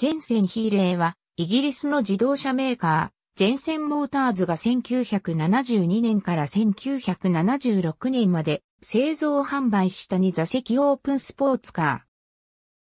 ジェンセン・ヒーレーは、イギリスの自動車メーカー、ジェンセン・モーターズが1972年から1976年まで製造販売した2座席オープンスポーツカ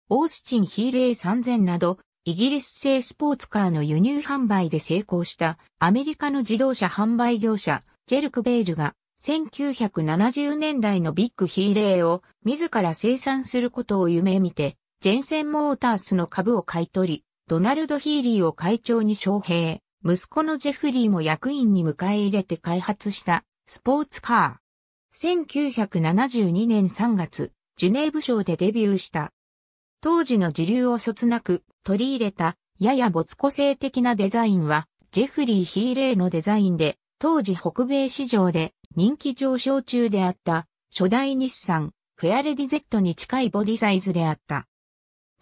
ー。オースチン・ヒーレー3000など、イギリス製スポーツカーの輸入販売で成功したアメリカの自動車販売業者、ジェルクベールが1970年代のビッグヒーレーを自ら生産することを夢見てジェンセンモータースの株を買い取り、ドナルド・ヒーリーを会長に招聘、息子のジェフリーも役員に迎え入れて開発したスポーツカー。1972年3月、ジュネーブ賞でデビューした。当時の時流をそつなく取り入れた、やや没個性的なデザインは、ジェフリー・ヒーレーのデザインで、当時北米市場で人気上昇中であった、初代日産、フェアレディ Z に近いボディサイズであった。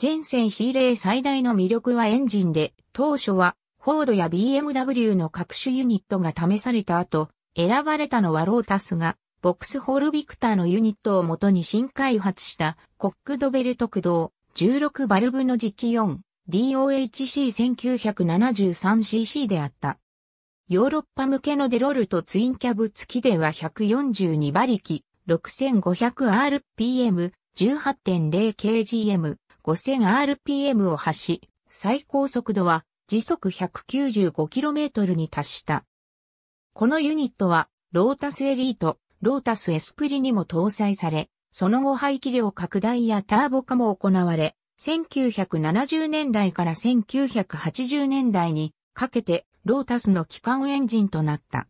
ジェンセンヒーレー最大の魅力はエンジンで、当初はフォードや BMW の各種ユニットが試された後、選ばれたのはロータスが、ボックスホールビクターのユニットをもとに新開発したコックドベル特動16バルブの磁気 4DOHC1973cc であった。ヨーロッパ向けのデロルとツインキャブ付きでは142馬力 6500rpm 18.0kgm 5000rpm を発し、最高速度は時速 195km に達した。このユニットは、ロータスエリート、ロータスエスプリにも搭載され、その後排気量拡大やターボ化も行われ、1970年代から1980年代にかけてロータスの機関エンジンとなった。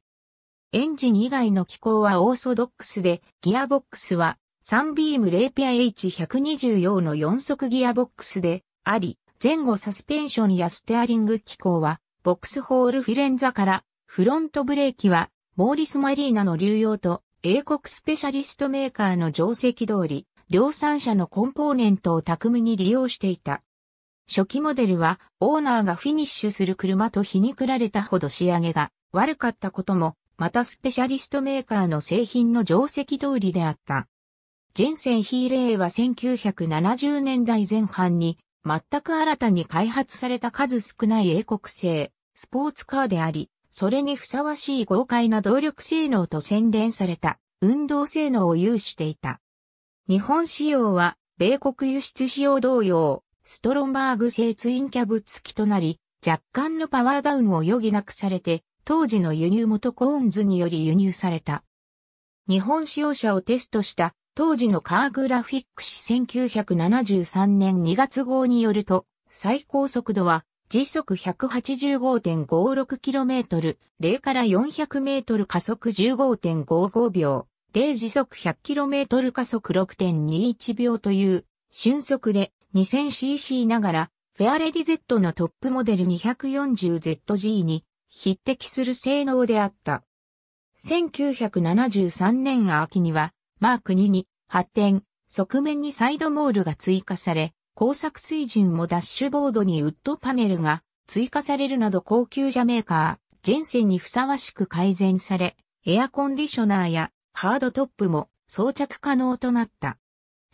エンジン以外の機構はオーソドックスで、ギアボックスはサンビームレーピア H120 用の4速ギアボックスであり、前後サスペンションやステアリング機構は、ボックスホールフィレンザから、フロントブレーキは、モーリス・マリーナの流用と、英国スペシャリストメーカーの定石通り、量産車のコンポーネントを巧みに利用していた。初期モデルは、オーナーがフィニッシュする車と皮肉られたほど仕上げが悪かったことも、またスペシャリストメーカーの製品の定石通りであった。ジェンセン・ヒーレーは1970年代前半に全く新たに開発された数少ない英国製スポーツカーであり、それにふさわしい豪快な動力性能と洗練された運動性能を有していた。日本仕様は米国輸出仕様同様、ストロンバーグ製ツインキャブ付きとなり、若干のパワーダウンを余儀なくされて、当時の輸入元コーンズにより輸入された。日本使用者をテストした当時のカーグラフィック誌1973年2月号によると、最高速度は時速 185.56km、0から 400m 加速15.55秒、0時速 100km 加速6.21秒という、瞬速で 2000cc ながら、フェアレディ Z のトップモデル 240ZG に匹敵する性能であった。1973年秋にはマーク2に発展、側面にサイドモールが追加され、工作水準もダッシュボードにウッドパネルが追加されるなど高級車メーカー、ジェンセンにふさわしく改善され、エアコンディショナーやハードトップも装着可能となった。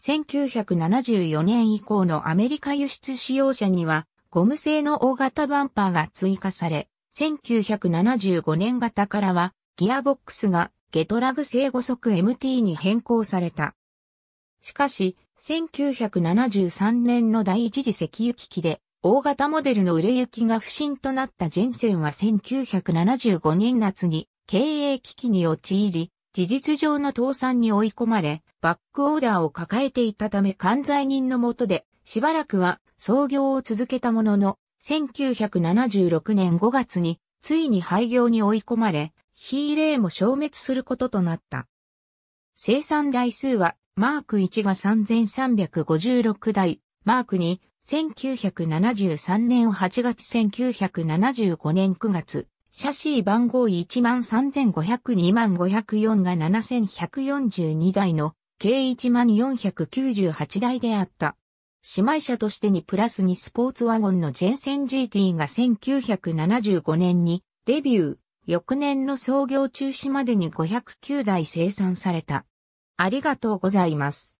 1974年以降のアメリカ輸出使用者には、ゴム製の大型バンパーが追加され、1975年型からはギアボックスがゲトラグ正5速 MT に変更された。しかし、1973年の第一次石油危機で、大型モデルの売れ行きが不振となったジェンセンは1975年夏に経営危機に陥り、事実上の倒産に追い込まれ、バックオーダーを抱えていたため関在人のもとで、しばらくは創業を続けたものの、1976年5月についに廃業に追い込まれ、ヒーレーも消滅することとなった。生産台数は、マーク1が3356台、マーク2、1973年8月1975年9月、シャシー番号1 3 5 0 2万5 0 4が7142台の計1498台であった。姉妹車としてにプラスにスポーツワゴンのジェンセン GT が1975年にデビュー。翌年の創業中止までに509台生産された。ありがとうございます。